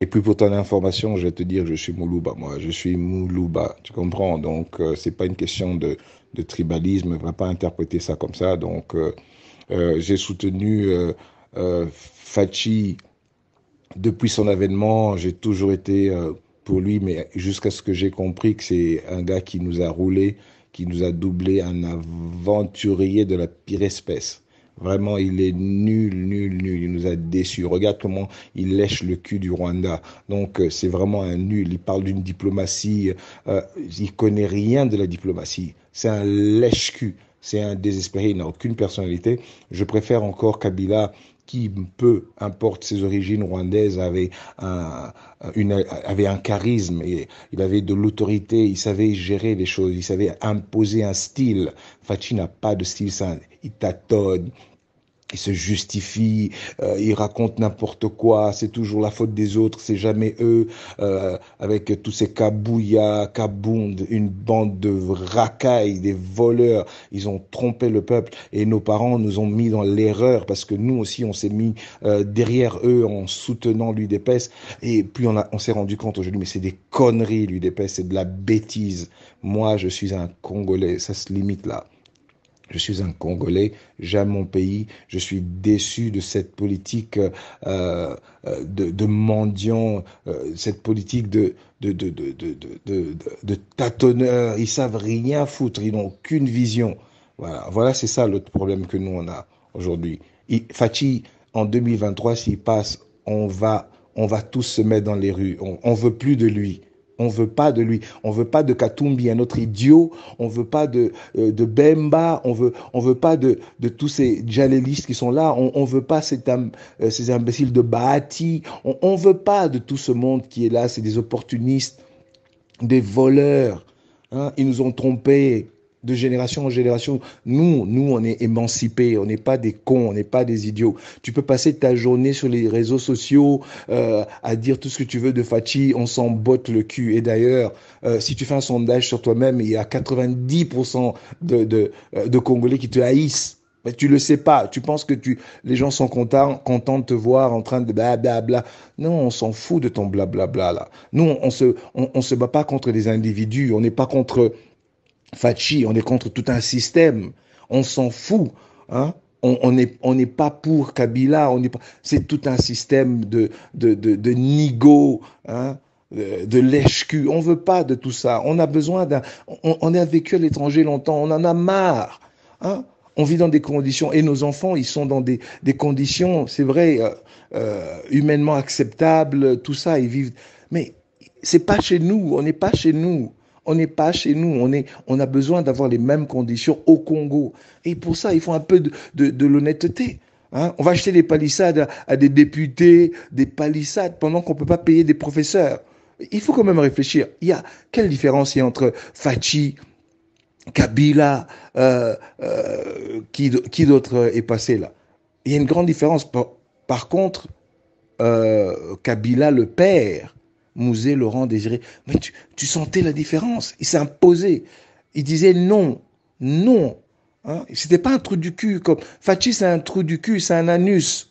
Et puis pour ton information, je vais te dire, je suis Moulouba, moi, je suis Moulouba, tu comprends Donc, euh, c'est pas une question de, de tribalisme, ne va pas interpréter ça comme ça. Donc, euh, euh, j'ai soutenu Fachi depuis son avènement, j'ai toujours été pour lui, mais jusqu'à ce que j'ai compris que c'est un gars qui nous a roulé, qui nous a doublé, un aventurier de la pire espèce. Vraiment, il est nul, nul, nul. Il nous a déçus. Regarde comment il lèche le cul du Rwanda. Donc, euh, c'est vraiment un nul. Il parle d'une diplomatie. Il euh, il connaît rien de la diplomatie. C'est un lèche-cul. C'est un désespéré. Il n'a aucune personnalité. Je préfère encore Kabila qui peu importe ses origines rwandaises avait un, une, avait un charisme et il avait de l'autorité, il savait gérer les choses, il savait imposer un style. Fachi n'a pas de style, il tâtonne, il se justifie, euh, il raconte n'importe quoi, c'est toujours la faute des autres, c'est jamais eux, euh, avec tous ces kabouya, kabound, une bande de racailles, des voleurs, ils ont trompé le peuple et nos parents nous ont mis dans l'erreur parce que nous aussi on s'est mis euh, derrière eux en soutenant l'UDPS et puis on, on s'est rendu compte aujourd'hui, mais c'est des conneries l'UDPS, c'est de la bêtise. Moi je suis un Congolais, ça se limite là. Je suis un Congolais, j'aime mon pays, je suis déçu de cette politique euh, euh, de, mendiant, euh, cette politique de, de, de, de tâtonneur. Ils savent rien foutre, ils n'ont aucune vision. Voilà, voilà c'est ça l'autre problème que nous on a aujourd'hui. Fati, en 2023, s'il passe, on va, on va tous se mettre dans les rues. On ne veut plus de lui. On veut pas de lui. On veut pas de Katumbi, un autre idiot. On veut pas de, euh, de Bemba. On veut, on veut pas de, de tous ces jalelistes qui sont là. On, on veut pas cet, euh, ces imbéciles de Bahati. On, on veut pas de tout ce monde qui est là. C'est des opportunistes, des voleurs. Hein? Ils nous ont trompés de génération en génération. Nous, nous, on est émancipés, on n'est pas des cons, on n'est pas des idiots. Tu peux passer ta journée sur les réseaux sociaux euh, à dire tout ce que tu veux de Fatih, on s'en botte le cul. Et d'ailleurs, euh, si tu fais un sondage sur toi-même, il y a 90% de, euh, de, Congolais qui te haïssent. Mais tu le sais pas. Tu penses que tu, les gens sont contents, contents de te voir en train de blablabla. Non, on s'en fout de ton blablabla là. Nous, on, se, se bat pas contre des individus. On n'est pas contre Fachi, on est contre tout un système. On s'en fout. Hein? on n'est on pas pour Kabila, on n'est pas. C'est tout un système de de de, nigo, hein, de, lèche-cul. On veut pas de tout ça. On a besoin d'un. On, a vécu à l'étranger longtemps. On en a marre. Hein. On vit dans des conditions et nos enfants, ils sont dans des, conditions, c'est vrai, euh, euh, humainement acceptables, tout ça, ils vivent. Mais c'est pas chez nous, on n'est pas chez nous. On n'est pas chez nous. On, est, on a besoin d'avoir les mêmes conditions au Congo. Et pour ça, il faut un peu de, l'honnêteté. Hein. on va acheter des palissades à, des députés, des palissades, pendant qu'on ne peut pas payer des professeurs. Il faut quand même réfléchir. Il y a quelle différence il y a entre Fachi, Kabila, euh, euh, qui, qui d'autre est passé là Il y a une grande différence. Par, par contre, euh, Kabila, le père, Mouzé, Laurent Désiré. Mais tu, sentais la différence. Il s'imposait. Il disait non, non. Hein? C'était pas un trou du cul comme Fatih, c'est un trou du cul, c'est un anus.